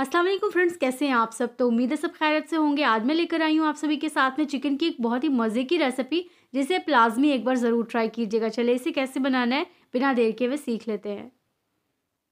अस्सलाम वालेकुम फ्रेंड्स कैसे हैं आप सब तो उम्मीद है सब खैरत से होंगे आज मैं लेकर आई हूँ आप सभी के साथ में चिकन की एक बहुत ही मज़े की रेसिपी जिसे प्लाज्मी एक बार ज़रूर ट्राई कीजिएगा चले इसे कैसे बनाना है बिना देर के वे सीख लेते हैं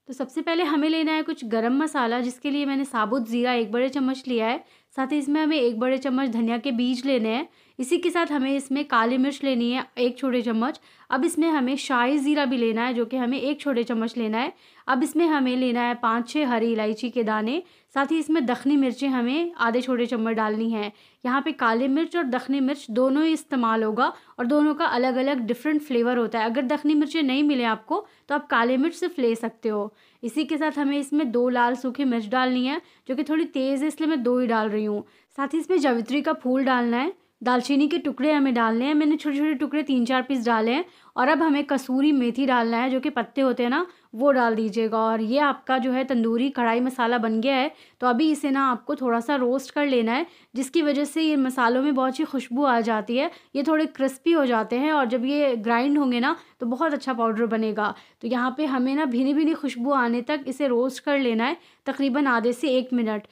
तो सबसे पहले हमें लेना है कुछ गरम मसाला जिसके लिए मैंने साबुत ज़ीरा एक बड़े चम्मच लिया है साथ ही इसमें हमें एक बड़े चम्मच धनिया के बीज लेने हैं इसी के साथ हमें इसमें काली मिर्च लेनी है एक छोटे चम्मच अब इसमें हमें शाही ज़ीरा भी लेना है जो कि हमें एक छोटे चम्मच लेना है अब इसमें हमें लेना है पाँच छः हरी इलायची के दाने साथ ही इसमें दखनी मिर्चें हमें आधे छोटे चम्मच डालनी है यहाँ पे काली मिर्च और दखनी मिर्च दोनों ही इस्तेमाल होगा और दोनों का अलग अलग डिफरेंट फ्लेवर होता है अगर दखनी मिर्चें नहीं मिले आपको तो आप काले मिर्च सिर्फ ले सकते हो इसी के साथ हमें इसमें दो लाल सूखी मिर्च डालनी है जो कि थोड़ी तेज़ है इसलिए मैं दो ही डाल रही हूँ साथ ही इसमें जवित्री का फूल डालना है दालचीनी के टुकड़े हमें डालने हैं मैंने छोटे छोटे टुकड़े तीन चार पीस डाले हैं और अब हमें कसूरी मेथी डालना है जो कि पत्ते होते हैं ना वो डाल दीजिएगा और ये आपका जो है तंदूरी कढ़ाई मसाला बन गया है तो अभी इसे ना आपको थोड़ा सा रोस्ट कर लेना है जिसकी वजह से ये मसालों में बहुत ही खुशबू आ जाती है ये थोड़े क्रिस्पी हो जाते हैं और जब ये ग्राइंड होंगे ना तो बहुत अच्छा पाउडर बनेगा तो यहाँ पर हमें ना भीनी भीनी खुशबू आने तक इसे रोस्ट कर लेना है तकरीबन आधे से एक मिनट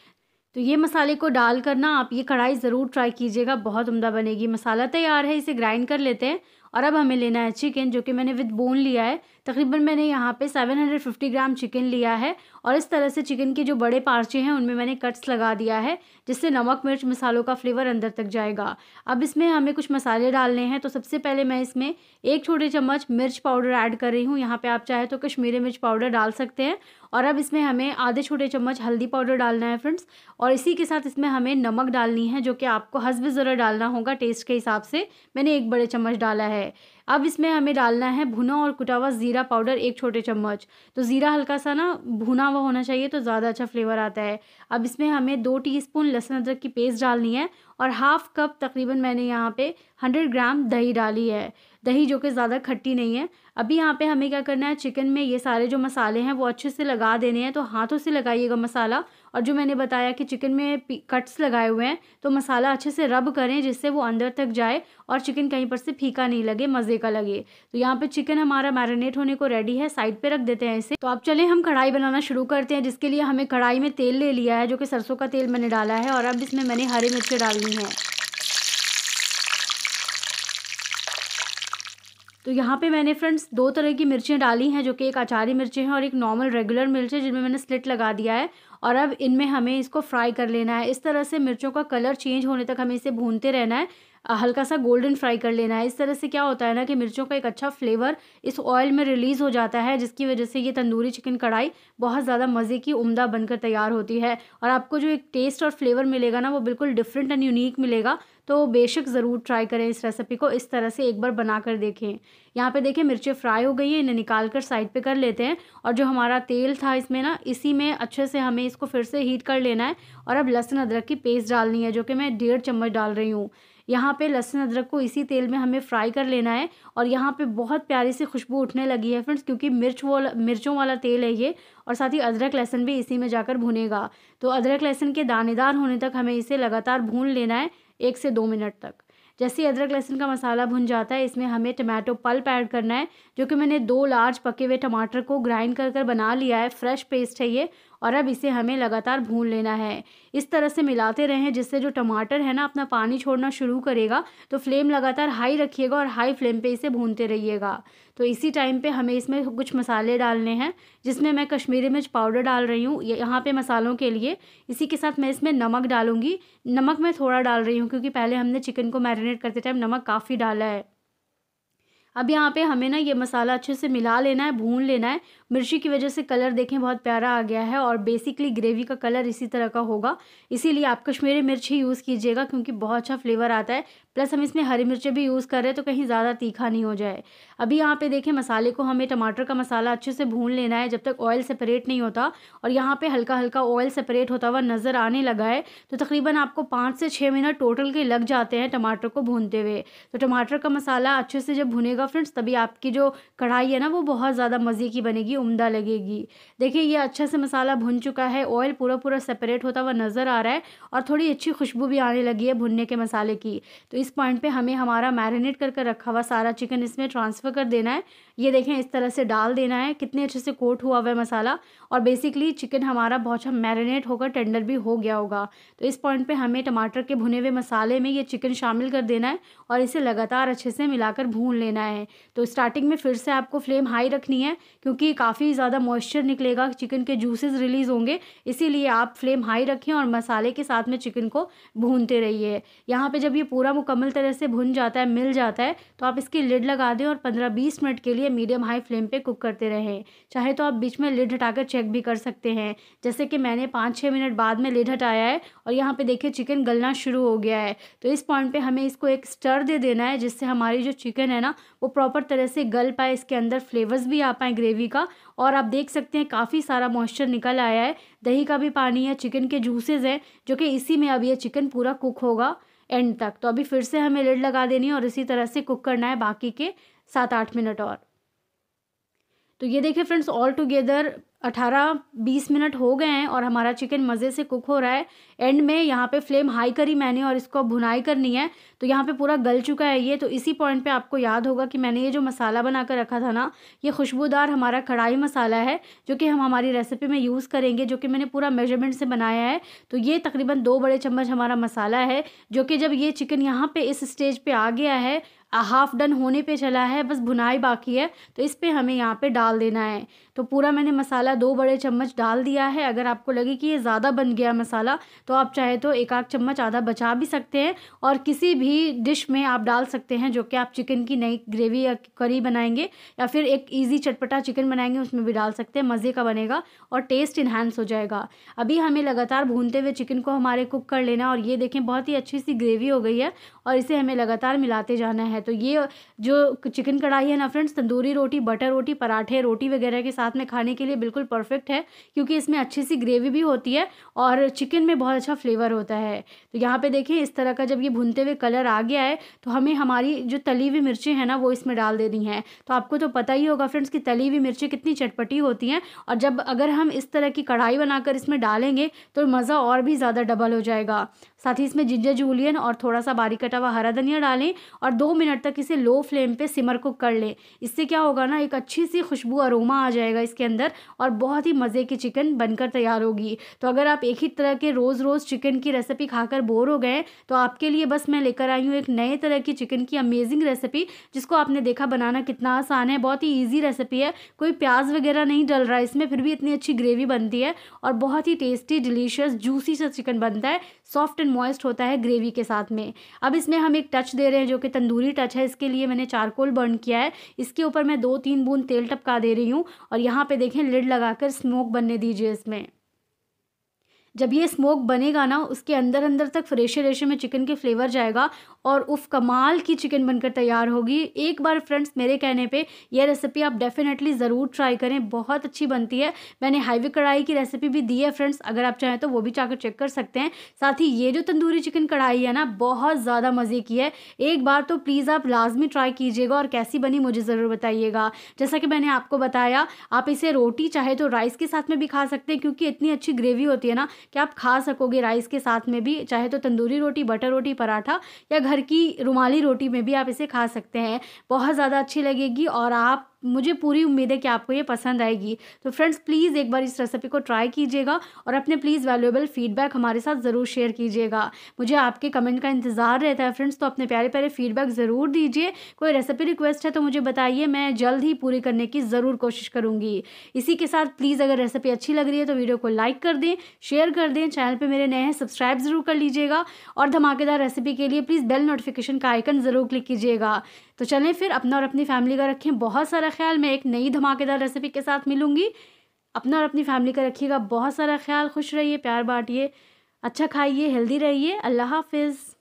तो ये मसाले को डाल कर ना आप ये कढ़ाई ज़रूर ट्राई कीजिएगा बहुत उम्दा बनेगी मसाला तैयार है इसे ग्राइंड कर लेते हैं और अब हमें लेना है चिकन जो कि मैंने विद बोन लिया है तकरीबन मैंने यहाँ पे 750 ग्राम चिकन लिया है और इस तरह से चिकन के जो बड़े पार्चे हैं उनमें मैंने कट्स लगा दिया है जिससे नमक मिर्च मसालों का फ्लेवर अंदर तक जाएगा अब इसमें हमें कुछ मसाले डालने हैं तो सबसे पहले मैं इसमें एक छोटे चम्मच मिर्च पाउडर ऐड कर रही हूँ यहाँ पर आप चाहे तो कश्मीरी मिर्च पाउडर डाल सकते हैं और अब इसमें हमें आधे छोटे चम्मच हल्दी पाउडर डालना है फ्रेंड्स और इसी के साथ इसमें हमें नमक डालनी है जो कि आपको हसब ज़रा डालना होगा टेस्ट के हिसाब से मैंने एक बड़े चम्मच डाला है अब इसमें हमें डालना है भुना और कुटा हुआ ज़ीरा पाउडर एक छोटे चम्मच तो ज़ीरा हल्का सा ना भुना हुआ होना चाहिए तो ज़्यादा अच्छा फ्लेवर आता है अब इसमें हमें दो टीस्पून लहसुन अदरक की पेस्ट डालनी है और हाफ़ कप तकरीबन मैंने यहाँ पे हंड्रेड ग्राम दही डाली है दही जो कि ज़्यादा खट्टी नहीं है अभी यहाँ पे हमें क्या करना है चिकन में ये सारे जो मसाले हैं वो अच्छे से लगा देने हैं तो हाथों से लगाइएगा मसाला और जो मैंने बताया कि चिकन में कट्स लगाए हुए हैं तो मसाला अच्छे से रब करें जिससे वो अंदर तक जाए और चिकन कहीं पर से फीका नहीं लगे मज़े का लगे तो यहाँ पे चिकन हमारा मैरिनेट होने को रेडी है साइड पे रख देते हैं इसे तो अब चले हम कढ़ाई बनाना शुरू करते हैं जिसके लिए हमें कढ़ाई में तेल ले लिया है जो कि सरसों का तेल मैंने डाला है और अब इसमें मैंने हरी मिर्चें डालनी करनी है तो यहाँ पे मैंने फ्रेंड्स दो तरह की मिर्चें डाली हैं जो कि एक अचारी मिर्चें हैं और एक नॉर्मल रेगुलर मिर्च है जिनमें मैंने स्लिट लगा दिया है और अब इनमें हमें इसको फ्राई कर लेना है इस तरह से मिर्चों का कलर चेंज होने तक हमें इसे भूनते रहना है हल्का सा गोल्डन फ्राई कर लेना है इस तरह से क्या होता है ना कि मिर्चों का एक अच्छा फ्लेवर इस ऑयल में रिलीज़ हो जाता है जिसकी वजह से ये तंदूरी चिकन कढ़ाई बहुत ज़्यादा मज़े की उम्दा बनकर तैयार होती है और आपको जो एक टेस्ट और फ्लेवर मिलेगा ना वो बिल्कुल डिफरेंट एंड यूनिक मिलेगा तो बेशक ज़रूर ट्राई करें इस रेसिपी को इस तरह से एक बार बना कर देखें यहाँ पे देखें मिर्चें फ्राई हो गई है इन्हें निकाल कर साइड पे कर लेते हैं और जो हमारा तेल था इसमें ना इसी में अच्छे से हमें इसको फिर से हीट कर लेना है और अब लहसुन अदरक की पेस्ट डालनी है जो कि मैं डेढ़ चम्मच डाल रही हूँ यहाँ पे लहसुन अदरक को इसी तेल में हमें फ्राई कर लेना है और यहाँ पे बहुत प्यारी सी खुशबू उठने लगी है फ्रेंड्स क्योंकि मिर्च वाला मिर्चों वाला तेल है ये और साथ ही अदरक लहसुन भी इसी में जाकर भुनेगा तो अदरक लहसुन के दानेदार होने तक हमें इसे लगातार भून लेना है एक से दो मिनट तक जैसे अदरक लहसुन का मसाला भुन जाता है इसमें हमें टमाटो पल्प ऐड करना है जो कि मैंने दो लार्ज पके हुए टमाटर को ग्राइंड कर कर बना लिया है फ्रेश पेस्ट है ये और अब इसे हमें लगातार भून लेना है इस तरह से मिलाते रहें जिससे जो टमाटर है ना अपना पानी छोड़ना शुरू करेगा तो फ्लेम लगातार हाई रखिएगा और हाई फ्लेम पे इसे भूनते रहिएगा तो इसी टाइम पे हमें इसमें कुछ मसाले डालने हैं जिसमें मैं कश्मीरी मिर्च पाउडर डाल रही हूँ यहाँ पे मसालों के लिए इसी के साथ मैं इसमें नमक डालूँगी नमक मैं थोड़ा डाल रही हूँ क्योंकि पहले हमने चिकन को मैरिनेट करते टाइम नमक काफ़ी डाला है अब यहाँ पे हमें ना ये मसाला अच्छे से मिला लेना है भून लेना है मिर्ची की वजह से कलर देखें बहुत प्यारा आ गया है और बेसिकली ग्रेवी का कलर इसी तरह का होगा इसीलिए आप कश्मीरी मिर्च ही यूज़ कीजिएगा क्योंकि बहुत अच्छा फ्लेवर आता है प्लस हम इसमें हरी मिर्चें भी यूज़ कर रहे हैं तो कहीं ज़्यादा तीखा नहीं हो जाए अभी यहाँ पे देखें मसाले को हमें टमाटर का मसाला अच्छे से भून लेना है जब तक ऑयल सेपरेट नहीं होता और यहाँ पर हल्का हल्का ऑयल सेपरेट होता हुआ नज़र आने लगा है तो तकरीबन आपको पाँच से छः मिनट टोटल के लग जाते हैं टमाटर को भूनते हुए तो टमाटर का मसाला अच्छे से जब भुनेगा फ्रेंड्स तभी आपकी जो कढ़ाई है ना वो बहुत ज़्यादा मज़े की बनेगी उम्दा लगेगी देखिए ये अच्छे से मसाला भुन चुका है ऑयल पूरा पूरा सेपरेट होता हुआ नज़र आ रहा है और थोड़ी अच्छी खुशबू भी आने लगी है भुनने के मसाले की तो इस पॉइंट पे हमें हमारा मैरिनेट करके रखा हुआ सारा चिकन इसमें ट्रांसफ़र कर देना है ये देखें इस तरह से डाल देना है कितने अच्छे से कोट हुआ हुआ है मसाला और बेसिकली चिकन हमारा बहुत अच्छा मैरिनेट होकर टेंडर भी हो गया होगा तो इस पॉइंट पर हमें टमाटर के भुने हुए मसाले में ये चिकन शामिल कर देना है और इसे लगातार अच्छे से मिलाकर भून लेना है तो स्टार्टिंग में फिर से आपको फ्लेम हाई रखनी है क्योंकि काफ़ी ज़्यादा मॉइस्चर निकलेगा चिकन के जूसेस रिलीज़ होंगे इसीलिए आप फ्लेम हाई रखें और मसाले के साथ में चिकन को भूनते रहिए यहाँ पे जब ये पूरा मुकम्मल तरह से भुन जाता है मिल जाता है तो आप इसकी लिड लगा दें और पंद्रह बीस मिनट के लिए मीडियम हाई फ्लेम पर कुक करते रहें चाहे तो आप बीच में लिड हटाकर चेक भी कर सकते हैं जैसे कि मैंने पाँच छः मिनट बाद में लिड हटाया है और यहाँ पर देखिए चिकन गलना शुरू हो गया है तो इस पॉइंट पर हमें इसको एक स्टर दे देना है जिससे हमारी जो चिकन है ना वो प्रॉपर तरह से गल पाए इसके अंदर फ्लेवर्स भी आ पाएँ ग्रेवी का और आप देख सकते हैं काफ़ी सारा मॉइस्चर निकल आया है दही का भी पानी है चिकन के जूसेज हैं जो कि इसी में अब यह चिकन पूरा कुक होगा एंड तक तो अभी फिर से हमें लेड लगा देनी है और इसी तरह से कुक करना है बाकी के सात आठ मिनट और तो ये देखिए फ्रेंड्स ऑल टुगेदर अठारह बीस मिनट हो गए हैं और हमारा चिकन मज़े से कुक हो रहा है एंड में यहाँ पे फ्लेम हाई करी मैंने और इसको भुनाई करनी है तो यहाँ पे पूरा गल चुका है ये तो इसी पॉइंट पे आपको याद होगा कि मैंने ये जो मसाला बना कर रखा था ना ये खुशबूदार हमारा कढ़ाई मसाला है जो कि हम हमारी रेसिपी में यूज़ करेंगे जो कि मैंने पूरा मेजरमेंट से बनाया है तो ये तकरीबन दो बड़े चम्मच हमारा मसाला है जो कि जब ये चिकन यहाँ पर इस स्टेज पर आ गया है हाफ़ डन होने पे चला है बस भुनाई बाकी है तो इस पर हमें यहाँ पे डाल देना है तो पूरा मैंने मसाला दो बड़े चम्मच डाल दिया है अगर आपको लगे कि ये ज़्यादा बन गया मसाला तो आप चाहे तो एक आध चम्मच आधा बचा भी सकते हैं और किसी भी डिश में आप डाल सकते हैं जो कि आप चिकन की नई ग्रेवी या करी बनाएंगे या फिर एक ईजी चटपटा चिकन बनाएंगे उसमें भी डाल सकते हैं मज़े का बनेगा और टेस्ट इन्हांस हो जाएगा अभी हमें लगातार भूनते हुए चिकन को हमारे कुक कर लेना और ये देखें बहुत ही अच्छी सी ग्रेवी हो गई है और इसे हमें लगातार मिलाते जाना है है तो ये जो चिकन कढ़ाई है ना फ्रेंड्स तंदूरी रोटी बटर रोटी पराठे रोटी वगैरह के साथ में खाने के लिए बिल्कुल परफेक्ट है क्योंकि इसमें अच्छी सी ग्रेवी भी होती है और चिकन में बहुत अच्छा फ्लेवर होता है तो यहाँ पे देखिए इस तरह का जब ये भुनते हुए कलर आ गया है तो हमें हमारी जो तली हुई मिर्चें हैं ना वो इसमें डाल देनी है तो आपको तो पता ही होगा फ्रेंड्स कि तली हुई मिर्चें कितनी चटपटी होती हैं और जब अगर हम इस तरह की कढ़ाई बनाकर इसमें डालेंगे तो मज़ा और भी ज़्यादा डबल हो जाएगा साथ ही इसमें जिंजर जूलियन और थोड़ा सा बारीक कटा हुआ हरा धनिया डालें और दो मिनट तक इसे लो फ्लेम पे सिमर को कर लें इससे क्या होगा ना एक अच्छी सी खुशबू अरोमा आ जाएगा इसके अंदर और बहुत ही मज़े की चिकन बनकर तैयार होगी तो अगर आप एक ही तरह के रोज़ रोज़ चिकन की रेसिपी खाकर बोर हो गए तो आपके लिए बस मैं लेकर आई हूँ एक नए तरह की चिकन की अमेजिंग रेसिपी जिसको आपने देखा बनाना कितना आसान है बहुत ही ईजी रेसिपी है कोई प्याज वगैरह नहीं डल रहा है इसमें फिर भी इतनी अच्छी ग्रेवी बनती है और बहुत ही टेस्टी डिलीशियस जूसी सा चिकन बनता है सॉफ्ट एंड एंड मॉइस्ट होता है ग्रेवी के साथ में अब इसमें हम एक टच दे रहे हैं जो कि तंदूरी टच है इसके लिए मैंने चारकोल बर्न किया है इसके ऊपर मैं दो तीन बूंद तेल टपका दे रही हूँ और यहाँ पर देखें लिड लगाकर स्मोक बनने दीजिए इसमें जब ये स्मोक बनेगा ना उसके अंदर अंदर तक फ्रेशे रेशे में चिकन के फ्लेवर जाएगा और उफ कमाल की चिकन बनकर तैयार होगी एक बार फ्रेंड्स मेरे कहने पे यह रेसिपी आप डेफिनेटली ज़रूर ट्राई करें बहुत अच्छी बनती है मैंने हाईवे कढ़ाई की रेसिपी भी दी है फ्रेंड्स अगर आप चाहें तो वो भी जाकर चेक कर सकते हैं साथ ही ये जो तंदूरी चिकन कढ़ाई है ना बहुत ज़्यादा मज़े की है एक बार तो प्लीज़ आप लाजमी ट्राई कीजिएगा और कैसी बनी मुझे ज़रूर बताइएगा जैसा कि मैंने आपको बताया आप इसे रोटी चाहे तो राइस के साथ में भी खा सकते हैं क्योंकि इतनी अच्छी ग्रेवी होती है ना कि आप खा सकोगे राइस के साथ में भी चाहे तो तंदूरी रोटी बटर रोटी पराठा या घर की रुमाली रोटी में भी आप इसे खा सकते हैं बहुत ज़्यादा अच्छी लगेगी और आप मुझे पूरी उम्मीद है कि आपको ये पसंद आएगी तो फ्रेंड्स प्लीज़ एक बार इस रेसिपी को ट्राई कीजिएगा और अपने प्लीज़ वैल्यूएबल फीडबैक हमारे साथ ज़रूर शेयर कीजिएगा मुझे आपके कमेंट का इंतज़ार रहता है फ्रेंड्स तो अपने प्यारे प्यारे फीडबैक ज़रूर दीजिए कोई रेसिपी रिक्वेस्ट है तो मुझे बताइए मैं जल्द ही पूरी करने की ज़रूर कोशिश करूँगी इसी के साथ प्लीज़ अगर रेसिपी अच्छी लग रही है तो वीडियो को लाइक कर दें शेयर कर दें चैनल पर मेरे नए हैं सब्सक्राइब ज़रूर कर लीजिएगा और धमाकेदार रेसिपी के लिए प्लीज़ बेल नोटिफिकेशन का आइकन ज़रूर क्लिक कीजिएगा तो चलें फिर अपना और अपनी फैमिली का रखें बहुत सारा सारा ख्याल मैं एक नई धमाकेदार रेसिपी के साथ मिलूंगी अपना और अपनी फैमिली का रखिएगा बहुत सारा ख्याल खुश रहिए प्यार बांटिए अच्छा खाइए हेल्दी रहिए अल्लाह हाफिज़